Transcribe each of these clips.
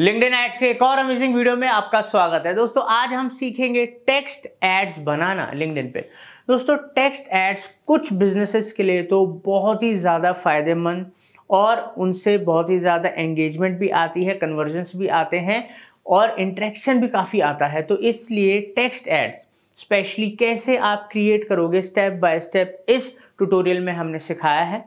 LinkedIn ads के एक और अमेजिंग वीडियो में आपका स्वागत है दोस्तों आज हम सीखेंगे टेक्स्ट एड्स बनाना लिंकडिन पे दोस्तों टेक्स्ट एड्स कुछ बिजनेसेस के लिए तो बहुत ही ज़्यादा फायदेमंद और उनसे बहुत ही ज़्यादा एंगेजमेंट भी आती है कन्वर्जन्स भी आते हैं और इंट्रैक्शन भी काफ़ी आता है तो इसलिए टेक्स्ट एड्स स्पेशली कैसे आप क्रिएट करोगे स्टेप बाय स्टेप इस ट्यूटोरियल में हमने सिखाया है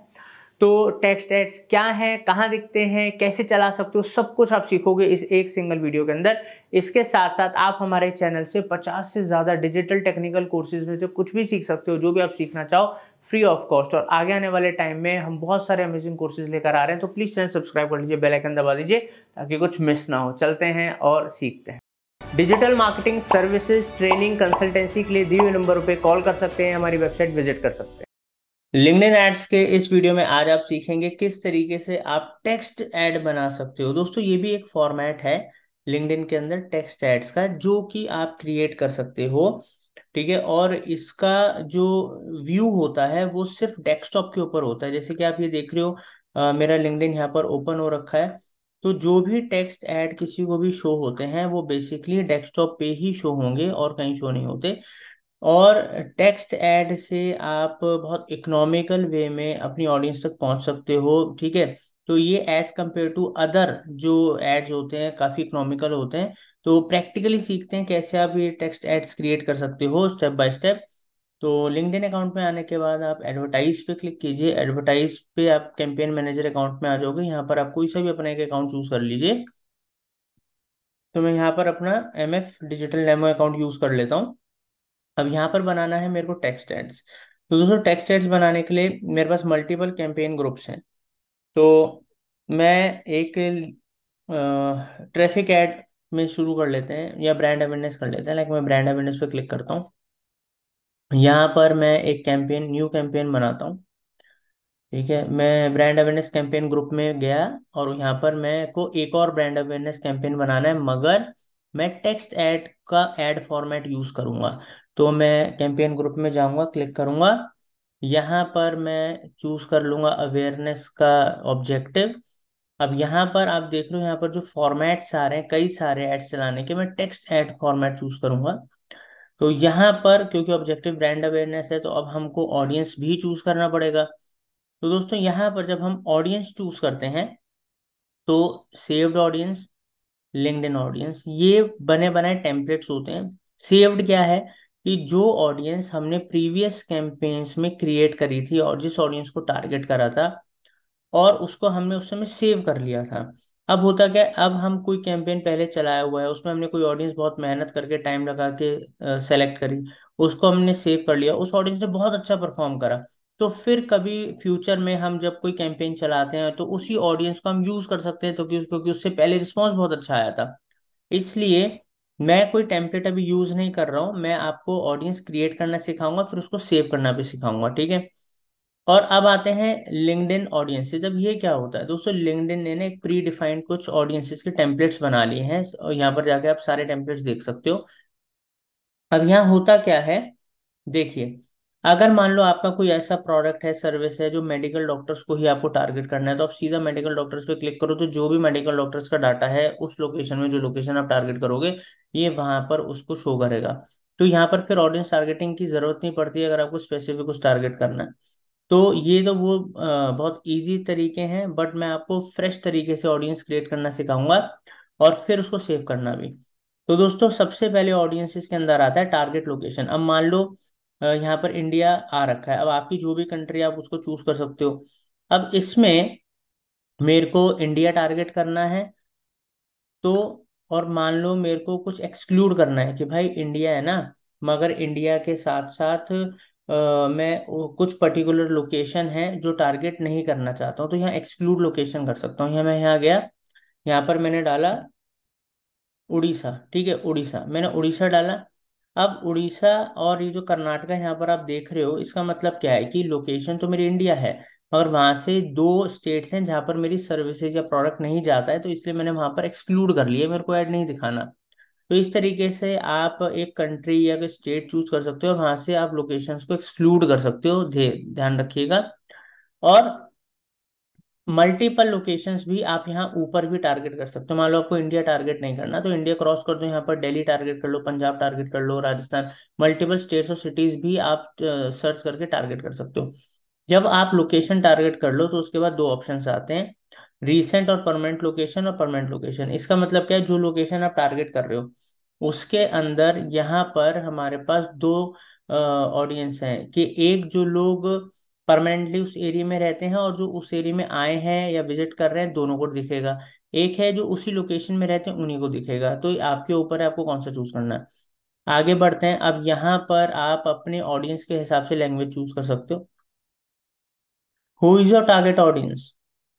तो टेक्स्ट एड्स क्या है कहाँ दिखते हैं कैसे चला सकते हो सब कुछ आप सीखोगे इस एक सिंगल वीडियो के अंदर इसके साथ साथ आप हमारे चैनल से 50 से ज़्यादा डिजिटल टेक्निकल कोर्सेज में से कुछ भी सीख सकते हो जो भी आप सीखना चाहो फ्री ऑफ कॉस्ट और आगे आने वाले टाइम में हम बहुत सारे अमेजिंग कोर्सेज लेकर आ रहे हैं तो प्लीज़ चैनल सब्सक्राइब कर लीजिए बेलाइकन दबा दीजिए ताकि कुछ मिस ना हो चलते हैं और सीखते हैं digital marketing services training consultancy के लिए दिए हुए नंबर पर कॉल कर सकते हैं हमारी वेबसाइट विजिट कर सकते हैं लिंक्डइन एड्स के इस वीडियो में आज आप सीखेंगे किस तरीके से आप टेक्स्ट ऐड बना सकते हो दोस्तों ये भी एक फॉर्मेट है लिंक्डइन के अंदर टेक्स्ट एड्स का जो कि आप क्रिएट कर सकते हो ठीक है और इसका जो व्यू होता है वो सिर्फ डेस्कटॉप के ऊपर होता है जैसे कि आप ये देख रहे हो आ, मेरा लिंक्डइन यहाँ पर ओपन हो रखा है तो जो भी टेक्स्ट ऐड किसी को भी शो होते हैं वो बेसिकली डेस्कटॉप पे ही शो होंगे और कहीं शो नहीं होते और टेक्स्ट एड से आप बहुत इकोनॉमिकल वे में अपनी ऑडियंस तक पहुंच सकते हो ठीक है तो ये एज कम्पेयर टू अदर जो एड्स होते हैं काफ़ी इकोनॉमिकल होते हैं तो प्रैक्टिकली सीखते हैं कैसे आप ये टेक्स्ट एड्स क्रिएट कर सकते हो स्टेप बाय स्टेप तो लिंकड अकाउंट में आने के बाद आप एडवर्टाइज पे क्लिक कीजिए एडवर्टाइज पे आप कैंपेन मैनेजर अकाउंट में आ जाओगे यहाँ पर आप कोई सा भी अपना एक अकाउंट चूज कर लीजिए तो मैं यहाँ पर अपना एम एफ डिजिटल नेमो अकाउंट यूज कर लेता हूँ अब यहाँ पर बनाना है मेरे को टेक्स्ट एड्स तो दोस्तों टेक्स्ट एड्स बनाने के लिए मेरे पास मल्टीपल कैंपेन ग्रुप्स हैं तो मैं एक ट्रैफिक एड में शुरू कर लेते हैं या ब्रांड अवेयरनेस कर लेते हैं लाइक मैं ब्रांड अवेयरनेस पे क्लिक करता हूँ यहाँ पर मैं एक कैंपेन न्यू कैंपेन बनाता हूँ ठीक है मैं ब्रांड अवेयरनेस कैंपेन ग्रुप में गया और यहाँ पर मैं को एक और ब्रांड अवेयरनेस कैंपेन बनाना है मगर मैं टेक्स्ट ऐड का एड फॉर्मेट यूज करूंगा तो मैं कैंपेन ग्रुप में जाऊंगा क्लिक करूंगा यहाँ पर मैं चूज कर लूंगा अवेयरनेस का ऑब्जेक्टिव अब यहाँ पर आप देख रहे हो यहाँ पर जो फॉर्मेट्स आ रहे हैं कई सारे एड्स चलाने के मैं टेक्स्ट एड फॉर्मेट चूज करूंगा तो यहाँ पर क्योंकि ऑब्जेक्टिव ब्रांड अवेयरनेस है तो अब हमको ऑडियंस भी चूज करना पड़ेगा तो दोस्तों यहाँ पर जब हम ऑडियंस चूज करते हैं तो सेव्ड ऑडियंस लिंकड ऑडियंस ये बने बनाए टेम्पलेट्स होते हैं सेव्ड क्या है कि जो ऑडियंस हमने प्रीवियस कैंपेन्स में क्रिएट करी थी और जिस ऑडियंस को टारगेट करा था और उसको हमने उस समय सेव कर लिया था अब होता क्या है अब हम कोई कैंपेन पहले चलाया हुआ है उसमें हमने कोई ऑडियंस बहुत मेहनत करके टाइम लगा के सेलेक्ट करी उसको हमने सेव कर लिया उस ऑडियंस ने बहुत अच्छा परफॉर्म करा तो फिर कभी फ्यूचर में हम जब कोई कैंपेन चलाते हैं तो उसी ऑडियंस को हम यूज कर सकते हैं तो क्योंकि उससे पहले रिस्पॉन्स बहुत अच्छा आया था इसलिए मैं कोई टेम्पलेट अभी यूज नहीं कर रहा हूँ मैं आपको ऑडियंस क्रिएट करना सिखाऊंगा फिर उसको सेव करना भी सिखाऊंगा ठीक है और अब आते हैं लिंकड ऑडियंसेज अब ये क्या होता है दोस्तों लिंकड ने ना एक प्री डिफाइंड कुछ ऑडियंसेस के टेम्पलेट्स बना लिए हैं और यहाँ पर जाके आप सारे टेम्पलेट्स देख सकते हो अब यहाँ होता क्या है देखिए अगर मान लो आपका कोई ऐसा प्रोडक्ट है सर्विस है जो मेडिकल डॉक्टर्स को ही आपको टारगेट करना है तो आप सीधा मेडिकल डॉक्टर्स पे क्लिक करो तो जो भी मेडिकल डॉक्टर्स का डाटा है उस लोकेशन में जो लोकेशन आप टारगेट करोगे ये वहां पर उसको शो करेगा तो यहाँ पर फिर ऑडियंस टारगेटिंग की जरूरत नहीं पड़ती अगर आपको स्पेसिफिक कुछ टारगेट करना है तो ये तो वो बहुत ईजी तरीके हैं बट मैं आपको फ्रेश तरीके से ऑडियंस क्रिएट करना सिखाऊंगा और फिर उसको सेव करना भी तो दोस्तों सबसे पहले ऑडियंस के अंदर आता है टारगेट लोकेशन अब मान लो यहाँ पर इंडिया आ रखा है अब आपकी जो भी कंट्री आप उसको चूज कर सकते हो अब इसमें मेरे को इंडिया टारगेट करना है तो और मान लो मेरे को कुछ एक्सक्लूड करना है कि भाई इंडिया है ना मगर इंडिया के साथ साथ आ, मैं कुछ पर्टिकुलर लोकेशन है जो टारगेट नहीं करना चाहता हूँ तो यहाँ एक्सक्लूड लोकेशन कर सकता हूँ यहाँ मैं यहाँ गया यहाँ पर मैंने डाला उड़ीसा ठीक है उड़ीसा मैंने उड़ीसा डाला अब उड़ीसा और ये जो कर्नाटका यहाँ पर आप देख रहे हो इसका मतलब क्या है कि लोकेशन तो मेरी इंडिया है और वहां से दो स्टेट्स हैं जहां पर मेरी सर्विसेज या प्रोडक्ट नहीं जाता है तो इसलिए मैंने वहां पर एक्सक्लूड कर लिया मेरे को ऐड नहीं दिखाना तो इस तरीके से आप एक कंट्री या स्टेट चूज कर सकते हो और वहां से आप लोकेशन को एक्सक्लूड कर सकते हो ध्यान रखिएगा और मल्टीपल लोकेशंस भी आप यहाँ ऊपर भी टारगेट कर सकते हो मान लो आपको इंडिया टारगेट नहीं करना तो इंडिया क्रॉस कर दो यहाँ पर दिल्ली टारगेट कर लो पंजाब टारगेट कर लो राजस्थान मल्टीपल स्टेट्स और सिटीज भी आप सर्च करके टारगेट कर सकते हो जब आप लोकेशन टारगेट कर लो तो उसके बाद दो ऑप्शन आते हैं रिसेंट और परमानेंट लोकेशन और परमानेंट लोकेशन इसका मतलब क्या है जो लोकेशन आप टारगेट कर रहे हो उसके अंदर यहाँ पर हमारे पास दो ऑडियंस हैं कि एक जो लोग परमानेंटली उस एरिया में रहते हैं और जो उस एरिया में आए हैं या विजिट कर रहे हैं दोनों को दिखेगा एक है जो उसी लोकेशन में रहते हैं उन्हीं को दिखेगा तो आपके ऊपर है आपको कौन सा चूज करना है आगे बढ़ते हैं अब यहाँ पर आप अपने ऑडियंस के हिसाब से लैंग्वेज चूज कर सकते हो who is your target audience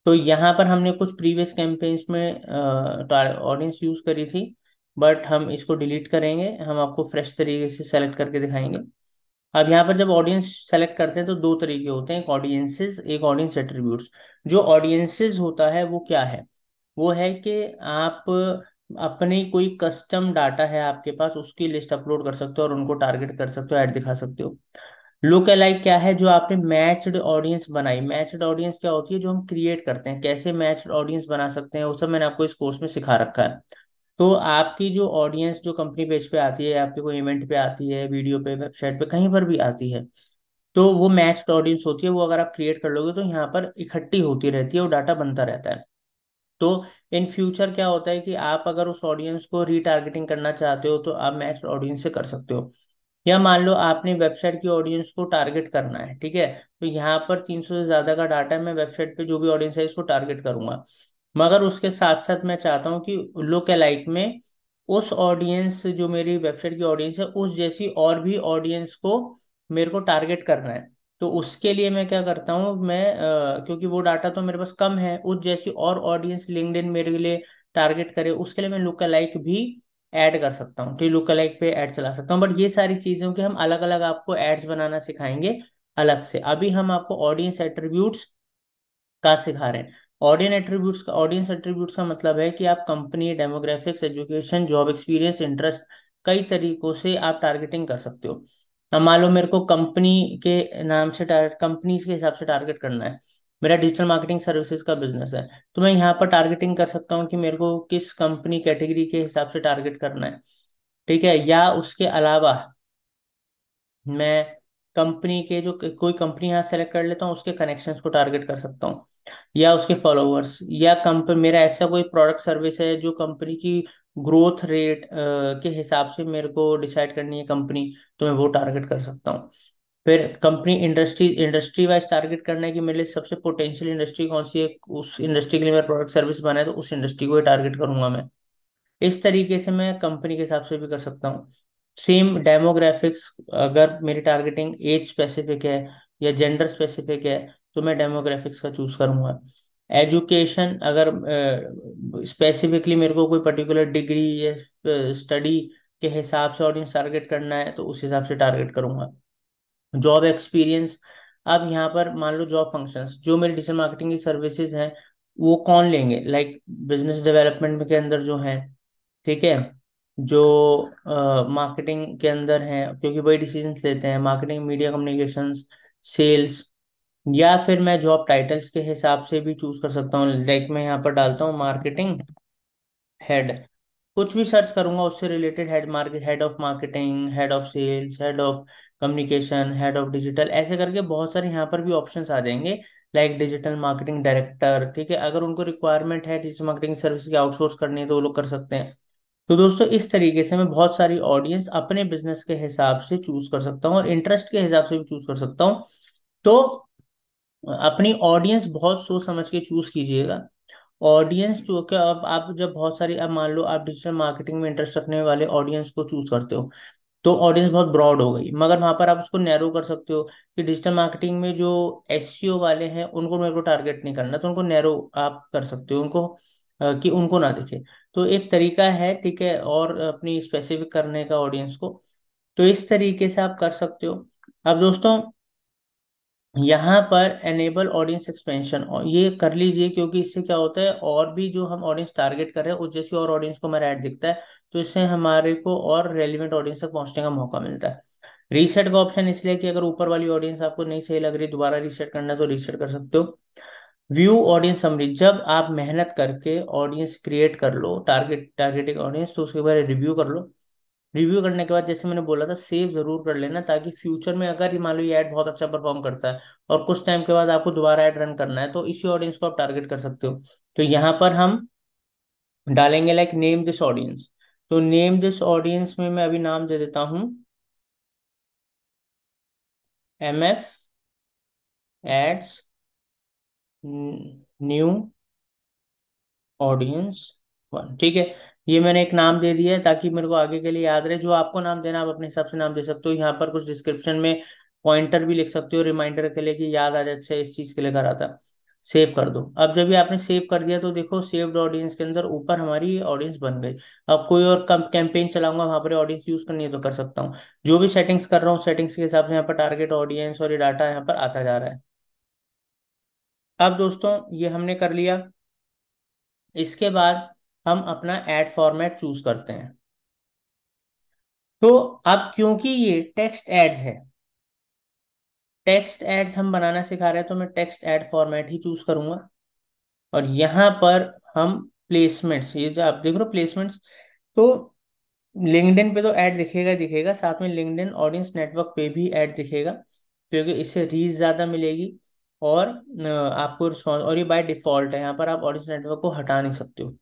तो यहाँ पर हमने कुछ प्रीवियस कैंपेन्स में ऑडियंस यूज करी थी बट हम इसको डिलीट करेंगे हम आपको फ्रेश तरीके से सेलेक्ट करके दिखाएंगे अब यहाँ पर जब ऑडियंस सेलेक्ट करते हैं तो दो तरीके होते हैं एक ऑडियंसेस एक ऑडियंस एट्रीब्यूट जो ऑडियंसेस होता है वो क्या है वो है कि आप अपने कोई कस्टम डाटा है आपके पास उसकी लिस्ट अपलोड कर सकते हो और उनको टारगेट कर सकते हो ऐड दिखा सकते हो लुक अलाइक क्या है जो आपने मैच्ड ऑडियंस बनाई मैच्ड ऑडियंस क्या होती है जो हम क्रिएट करते हैं कैसे मैच्ड ऑडियंस बना सकते हैं वो सब मैंने आपको इस कोर्स में सिखा रखा है तो आपकी जो ऑडियंस जो कंपनी पेज पे आती है आपके कोई इवेंट पे आती है वीडियो पे वेबसाइट पे कहीं पर भी आती है तो वो मैच ऑडियंस होती है वो अगर आप क्रिएट कर लोगे तो यहाँ पर इकट्ठी होती रहती है और डाटा बनता रहता है तो इन फ्यूचर क्या होता है कि आप अगर उस ऑडियंस को रीटारगेटिंग करना चाहते हो तो आप मैच ऑडियंस से कर सकते हो या मान लो आपने वेबसाइट की ऑडियंस को टारगेट करना है ठीक है तो यहाँ पर 300 से ज्यादा का डाटा मैं वेबसाइट पे जो भी ऑडियंस है इसको टारगेट करूंगा मगर उसके साथ साथ मैं चाहता हूँ कि लुक अलाइक में उस ऑडियंस जो मेरी वेबसाइट की ऑडियंस है उस जैसी और भी ऑडियंस को मेरे को टारगेट करना है तो उसके लिए मैं क्या करता हूँ मैं आ, क्योंकि वो डाटा तो मेरे पास कम है उस जैसी और ऑडियंस लिंकड मेरे लिए टारगेट करे उसके लिए मैं लुक अलाइक भी ऐड कर सकता हूँ ठीक लुक अलाइक पे ऐड चला सकता हूँ बट ये सारी चीज़ों के हम अलग अलग आपको एड्स बनाना सिखाएंगे अलग से अभी हम आपको ऑडियंस एट्रीब्यूट्स का सिखा रहे हैं ऑडियन एट्रीब्यूट्स का ऑडियंस एट्रीब्यूट्स का मतलब है कि आप company demographics education job experience interest कई तरीकों से आप टारगेटिंग कर सकते हो अब मान लो मेरे को कंपनी के नाम से टारगेट कंपनीज के हिसाब से टारगेट करना है मेरा डिजिटल मार्केटिंग सर्विसेज का बिजनेस है तो मैं यहाँ पर टारगेटिंग कर सकता हूँ कि मेरे को किस कंपनी कैटेगरी के हिसाब से टारगेट करना है ठीक है या उसके अलावा मैं कंपनी के जो कोई कंपनी यहाँ सेलेक्ट कर लेता हूँ उसके कनेक्शंस को टारगेट कर सकता हूँ या उसके फॉलोअर्स या कंपनी मेरा ऐसा कोई प्रोडक्ट सर्विस है जो कंपनी की ग्रोथ रेट के हिसाब से मेरे को डिसाइड करनी है कंपनी तो मैं वो टारगेट कर सकता हूँ फिर company industry industry wise target करना है कि मेरे लिए सबसे पोटेंशियल इंडस्ट्री कौन सी है उस इंडस्ट्री के लिए मेरा प्रोडक्ट सर्विस बना है तो उस इंडस्ट्री को ही टारगेट करूंगा मैं इस तरीके से मैं कंपनी के हिसाब से भी कर सकता हूँ सेम डेमोग्राफिक्स अगर मेरी टारगेटिंग एज स्पेसिफिक है या जेंडर स्पेसिफिक है तो मैं डेमोग्राफिक्स का चूज करूँगा एजुकेशन अगर स्पेसिफिकली uh, मेरे को कोई पर्टिकुलर डिग्री या स्टडी के हिसाब से ऑडियंस टारगेट करना है तो उस हिसाब से टारगेट करूँगा जॉब एक्सपीरियंस अब यहाँ पर मान लो जॉब फंक्शंस जो मेरी डिजिटल मार्केटिंग की सर्विसेज हैं वो कौन लेंगे लाइक बिजनेस डेवलपमेंट के अंदर जो है ठीक है जो मार्केटिंग uh, के अंदर हैं क्योंकि वही डिसीजन लेते हैं मार्केटिंग मीडिया कम्युनिकेशन सेल्स या फिर मैं जॉब टाइटल्स के हिसाब से भी चूज कर सकता हूँ लाइक मैं यहाँ पर डालता हूँ मार्केटिंग हेड कुछ भी सर्च करूंगा उससे related head market head of marketing head of sales head of communication head of digital ऐसे करके बहुत सारे यहाँ पर भी ऑप्शंस आ जाएंगे लाइक डिजिटल मार्केटिंग डायरेक्टर ठीक है अगर उनको रिक्वायरमेंट है डिजिटल मार्केटिंग सर्विस की आउटसोर्स करनी है तो वो लोग कर सकते हैं तो दोस्तों इस तरीके से मैं बहुत सारी ऑडियंस अपने बिजनेस के हिसाब से चूज कर सकता हूँ और इंटरेस्ट के हिसाब से भी चूज कर सकता हूँ तो अपनी ऑडियंस बहुत सोच समझ के चूज कीजिएगा ऑडियंस जो कि अब आप जब बहुत सारी अब मान लो आप डिजिटल मार्केटिंग में इंटरेस्ट रखने वाले ऑडियंस को चूज करते हो तो ऑडियंस बहुत ब्रॉड हो गई मगर वहां पर आप उसको नैरो कर सकते हो कि डिजिटल मार्केटिंग में जो एस e वाले हैं उनको मेरे को टारगेट नहीं करना तो उनको नैरो आप कर सकते हो उनको कि उनको ना दिखे तो एक तरीका है ठीक है और अपनी स्पेसिफिक करने का ऑडियंस को तो इस तरीके से आप कर सकते हो अब दोस्तों यहाँ पर एनेबल ऑडियंस एक्सपेंशन और ये कर लीजिए क्योंकि इससे क्या होता है और भी जो हम ऑडियंस टारगेट कर रहे हैं उस जैसे और ऑडियंस को हमारा ऐड दिखता है तो इससे हमारे को और रेलिवेंट ऑडियंस तक पहुंचने का मौका मिलता है रीसेट का ऑप्शन इसलिए कि अगर ऊपर वाली ऑडियंस आपको नहीं सही लग रही दोबारा रीसेट करना है तो रीसेट कर सकते हो व्यू ऑडियंस समरी जब आप मेहनत करके ऑडियंस क्रिएट कर लो टारगेट टारगेटिंग ऑडियंस तो उसके बारे रिव्यू कर लो रिव्यू करने के बाद जैसे मैंने बोला था सेव जरूर कर लेना ताकि फ्यूचर में अगर ये मान लो ये ऐड बहुत अच्छा परफॉर्म करता है और कुछ टाइम के बाद आपको दोबारा ऐड रन करना है तो इसी ऑडियंस को आप टारगेट कर सकते हो तो यहाँ पर हम डालेंगे लाइक नेम दिस ऑडियंस तो नेम दिस ऑडियंस में मैं अभी नाम दे देता हूं M F ads new audience one ठीक है ये मैंने एक नाम दे दिया है ताकि मेरे को आगे के लिए याद रहे जो आपको नाम देना आप अपने हिसाब से नाम दे सकते हो यहाँ पर कुछ डिस्क्रिप्शन में पॉइंटर भी लिख सकते हो रिमाइंडर के लिए कि याद आ जाए अच्छा इस चीज के लिए करा था सेव कर दो अब जब भी आपने सेव कर दिया तो देखो सेव्ड ऑडियंस के अंदर ऊपर हमारी ऑडियंस बन गई अब कोई और कैंपेन चलाऊंगा वहां पर ऑडियंस यूज करनी है तो कर सकता हूँ जो भी सेटिंग्स कर रहा हूँ सेटिंग्स के हिसाब से यहाँ पर टारगेट ऑडियंस और ये डाटा यहाँ पर आता जा रहा है अब दोस्तों ये हमने कर लिया इसके बाद हम अपना एड फॉर्मेट चूज करते हैं तो अब क्योंकि ये टेक्स्ट एड्स है टेक्स्ट एड्स हम बनाना सिखा रहे हैं तो मैं टेक्स्ट एड फॉर्मेट ही चूज करूंगा और यहां पर हम प्लेसमेंट्स ये जो आप देख रहे हो प्लेसमेंट्स तो लिंकडिन पे तो ऐड दिखेगा दिखेगा साथ में लिंकडिन ऑडियंस नेटवर्क पे भी ऐड दिखेगा क्योंकि इससे रीच ज़्यादा मिलेगी और आपको रिस्पॉन्स और ये बाय डिफॉल्ट है यहाँ पर आप ऑडिशन नेटवर्क को हटा नहीं सकते हो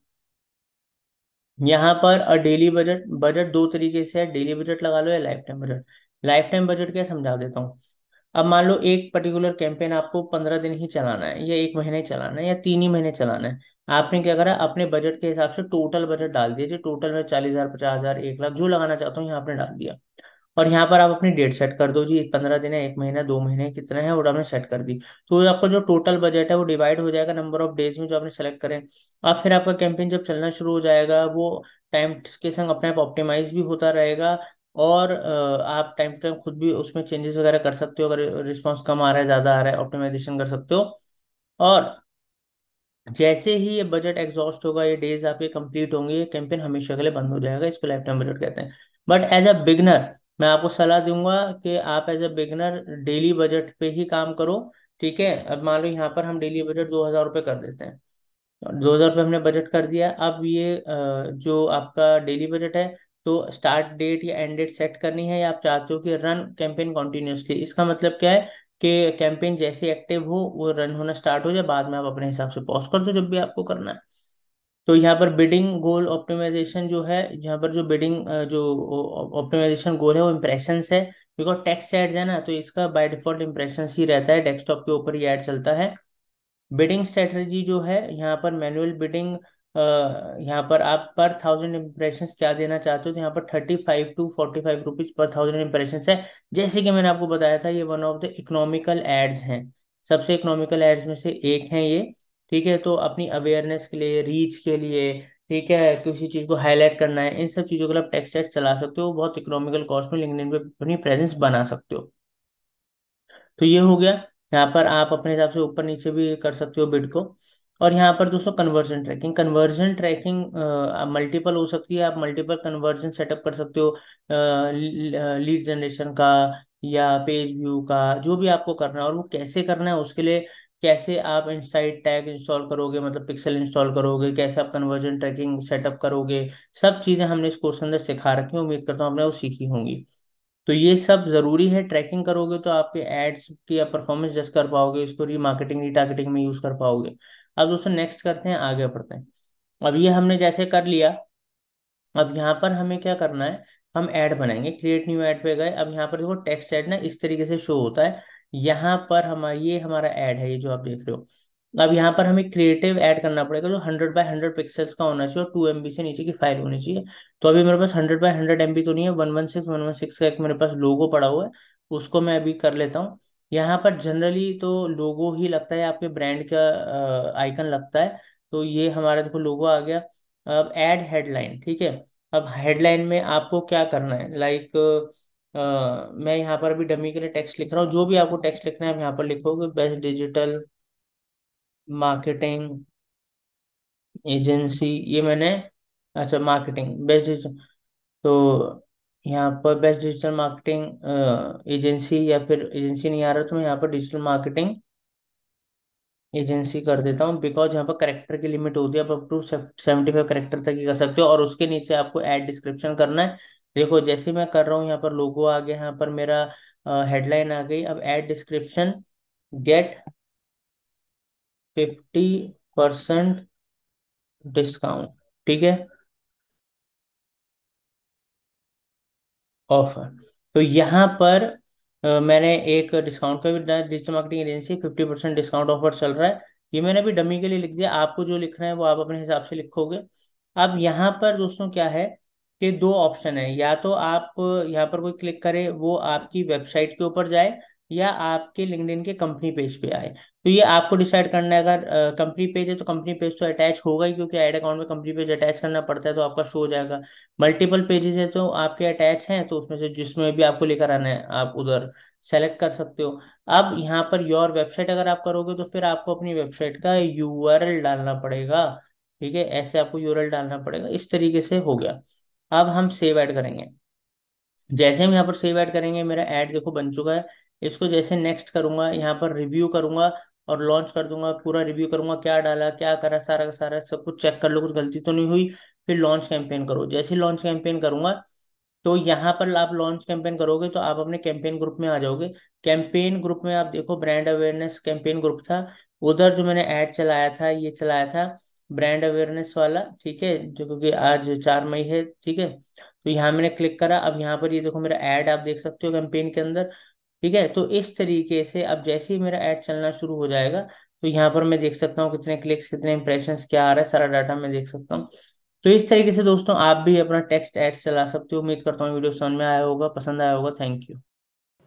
यहाँ पर अ डेली बजट बजट दो तरीके से है डेली बजट लगा लो या lifetime budget lifetime budget क्या समझा देता हूँ अब मान लो एक पर्टिकुलर कैंपेन आपको पंद्रह दिन ही चलाना है या एक महीने चलाना है या तीन ही महीने चलाना है आपने क्या करा अपने बजट के हिसाब से टोटल बजट डाल दिया जो टोटल में चालीस हजार पचास हजार एक लाख जो लगाना चाहता हूँ यहाँ आपने डाल दिया और यहाँ पर आप अपनी डेट सेट कर दो जी पंद्रह दिन है एक महीना दो महीने कितने हैं वो आपने सेट कर दी तो आपका जो टोटल बजट है वो डिवाइड हो जाएगा नंबर ऑफ डेज में जो आपने सेलेक्ट करें और फिर आपका कैंपेन जब चलना शुरू हो जाएगा वो टाइम के संग अपने आप ऑप्टिमाइज भी होता रहेगा और आप टाइम टू टाइम खुद भी उसमें चेंजेस वगैरह कर सकते हो अगर रिस्पॉन्स कम आ रहा है ज़्यादा आ रहा है ऑप्टिमाइजेशन कर सकते हो और जैसे ही ये बजट एग्जॉस्ट होगा ये डेज आपके कंप्लीट होंगे ये कैंपेन हमेशा के लिए बंद हो जाएगा इसको लाइफ टाइम बजट कहते हैं बट एज अ बिगनर मैं आपको सलाह दूंगा कि आप as a beginner daily budget पे ही काम करो ठीक है अब मान लो यहाँ पर हम डेली बजट दो हज़ार रुपये कर देते हैं दो हज़ार रुपये हमने बजट कर दिया अब ये जो आपका डेली बजट है तो स्टार्ट डेट या एंड डेट सेट करनी है या आप चाहते हो कि रन कैंपेन कॉन्टिन्यूसली इसका मतलब क्या है कि कैंपेन जैसे एक्टिव हो वो रन होना स्टार्ट हो जाए बाद में आप अपने हिसाब से पॉज कर दो जब भी आपको करना है तो यहाँ पर बिडिंग गोल ऑप्टिमाइजेशन जो है यहाँ पर जो बिडिंग जो ऑप्टिमाइजेशन गोल है वो इम्प्रेशन है बिकॉज टेक्स्ट एड्स है ना तो इसका बाय डिफॉल्ट इम्प्रेशन ही रहता है डेस्कटॉप के ऊपर ही एड चलता है बिडिंग स्ट्रेटजी जो है यहाँ पर मैनुअल बिडिंग यहाँ पर आप पर थाउजेंड इम्प्रेशन क्या देना चाहते हो तो यहाँ पर thirty five to forty five rupees पर थाउजेंड इम्प्रेशन है जैसे कि मैंने आपको बताया था ये one of the economical ads हैं सबसे इकोनॉमिकल एड्स में से एक है ये ठीक है तो अपनी अवेयरनेस के लिए रीच के लिए ठीक है किसी चीज़ को हाईलाइट करना है इन सब चीज़ों के लिए आप टेक्स्ट चला सकते हो बहुत इकोनॉमिकल कॉस्ट में लिंकडिन पे अपनी प्रेजेंस बना सकते हो तो ये हो गया यहाँ पर आप अपने हिसाब से ऊपर नीचे भी कर सकते हो बिड को और यहाँ पर दोस्तों conversion tracking conversion tracking multiple हो सकती है आप मल्टीपल कन्वर्जन सेटअप कर सकते हो लीड जनरेशन का या पेज व्यू का जो भी आपको करना है और वो कैसे करना है उसके लिए कैसे आप इंसाइट टैग इंस्टॉल करोगे मतलब पिक्सल इंस्टॉल करोगे कैसे आप कन्वर्जन ट्रैकिंग सेटअप करोगे सब चीज़ें हमने इस कोर्स के अंदर सिखा रखी हैं उम्मीद करता हूँ आपने वो सीखी होंगी तो ये सब ज़रूरी है ट्रैकिंग करोगे तो आपके एड्स की आप परफॉर्मेंस जस्ट कर पाओगे इसको रीमार्केटिंग रिटार्गेटिंग में यूज़ कर पाओगे अब दोस्तों नेक्स्ट करते हैं आगे बढ़ते हैं अब ये हमने जैसे कर लिया अब यहाँ पर हमें क्या करना है हम ऐड बनाएंगे क्रिएट न्यू ऐड पे गए अब यहाँ पर देखो टेक्स्ट ऐड ना इस तरीके से शो होता है यहाँ पर हमारा ये हमारा एड है ये जो आप देख रहे हो अब यहाँ पर हमें क्रिएटिव ऐड करना पड़ेगा जो 100 बाय 100 पिक्सल्स का होना चाहिए और टू एम से नीचे की फाइल होनी चाहिए तो अभी मेरे पास 100 बाय 100 एम तो नहीं है 116 116 का एक मेरे पास लोगो पड़ा हुआ है उसको मैं अभी कर लेता हूँ यहाँ पर जनरली तो लोगो ही लगता है आपके ब्रांड का आइकन लगता है तो ये हमारा देखो लोगो आ गया अब एड हेडलाइन ठीक है अब हेडलाइन में आपको क्या करना है लाइक like, आ, मैं यहाँ पर भी डमी के लिए टेक्स्ट लिख रहा हूँ जो भी आपको टेक्स्ट लिखना है आप यहाँ पर लिखोगे बेस्ट डिजिटल मार्केटिंग एजेंसी ये मैंने अच्छा मार्केटिंग बेस्ट डिजिटल तो यहाँ पर बेस्ट डिजिटल मार्केटिंग एजेंसी या फिर एजेंसी नहीं आ रहा तो मैं यहाँ पर डिजिटल मार्केटिंग एजेंसी कर देता हूँ बिकॉज यहाँ पर करेक्टर की लिमिट होती है आप up to seventy five character तक ही कर सकते हो और उसके नीचे आपको एड डिस्क्रिप्शन करना है देखो जैसे मैं कर रहा हूँ यहाँ पर लोगो आ गया यहाँ पर मेरा हेडलाइन आ गई अब ad description get fifty percent discount ठीक है ऑफर तो यहाँ पर आ, मैंने एक डिस्काउंट का भी digital marketing agency fifty percent discount offer चल रहा है ये मैंने अभी डमी के लिए लिख दिया आपको जो लिखना है वो आप अपने हिसाब से लिखोगे अब यहाँ पर दोस्तों क्या है के दो ऑप्शन है या तो आप यहाँ पर कोई क्लिक करे वो आपकी वेबसाइट के ऊपर जाए या आपके लिंकडिन के कंपनी पेज पे आए तो ये आपको डिसाइड करना है अगर कंपनी पेज है तो कंपनी पेज तो अटैच होगा ही क्योंकि एड अकाउंट में कंपनी पेज अटैच करना पड़ता है तो आपका शो हो जाएगा मल्टीपल पेजेस है तो आपके अटैच हैं तो उसमें से जिसमें भी आपको लेकर आना है आप उधर सेलेक्ट कर सकते हो अब यहाँ पर योर वेबसाइट अगर आप करोगे तो फिर आपको अपनी वेबसाइट का यू डालना पड़ेगा ठीक है ऐसे आपको यू डालना पड़ेगा इस तरीके से हो गया अब हम सेव ऐड करेंगे जैसे हम यहाँ पर सेव ऐड करेंगे मेरा ऐड देखो बन चुका है इसको जैसे नेक्स्ट करूंगा यहाँ पर रिव्यू करूंगा और लॉन्च कर दूंगा पूरा रिव्यू करूंगा क्या डाला क्या करा सारा का सारा सब कुछ चेक कर लो कुछ गलती तो नहीं हुई फिर लॉन्च कैंपेन करो जैसे लॉन्च कैंपेन करूंगा तो यहाँ पर आप लॉन्च कैंपेन करोगे तो आप अपने कैंपेन ग्रुप में आ जाओगे कैंपेन ग्रुप में आप देखो ब्रांड अवेयरनेस कैंपेन ग्रुप था उधर जो मैंने ऐड चलाया था ये चलाया था ब्रांड अवेयरनेस वाला ठीक है जो क्योंकि आज चार मई है ठीक है तो यहाँ मैंने क्लिक करा अब यहाँ पर ये देखो मेरा एड आप देख सकते हो कैंपेन के अंदर ठीक है तो इस तरीके से अब जैसे ही मेरा एड चलना शुरू हो जाएगा तो यहाँ पर मैं देख सकता हूँ कितने क्लिक्स कितने इंप्रेशन क्या आ रहा है सारा डाटा मैं देख सकता हूँ तो इस तरीके से दोस्तों आप भी अपना टेक्स्ट एड्स चला सकते हो उम्मीद करता हूँ वीडियो समझ में आया होगा पसंद आया होगा थैंक यू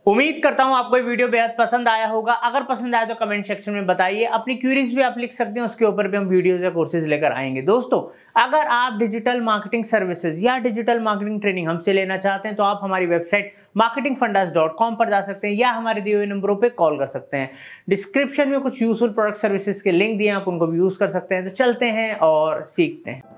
उम्मीद करता हूं आपको ये वीडियो बेहद पसंद आया होगा अगर पसंद आया तो कमेंट सेक्शन में बताइए अपनी क्यूरीज भी आप लिख सकते हैं उसके ऊपर भी हम वीडियोस या कोर्सेज लेकर आएंगे दोस्तों अगर आप डिजिटल मार्केटिंग सर्विसेज या डिजिटल मार्केटिंग ट्रेनिंग हमसे लेना चाहते हैं तो आप हमारी वेबसाइट मार्केटिंग पर जा सकते हैं या हमारे दिए हुए नंबरों पर कॉल कर सकते हैं डिस्क्रिप्शन में कुछ यूजफुल प्रोडक्ट सर्विसेज के लिंक दिए आप उनको भी यूज कर सकते हैं तो चलते हैं और सीखते हैं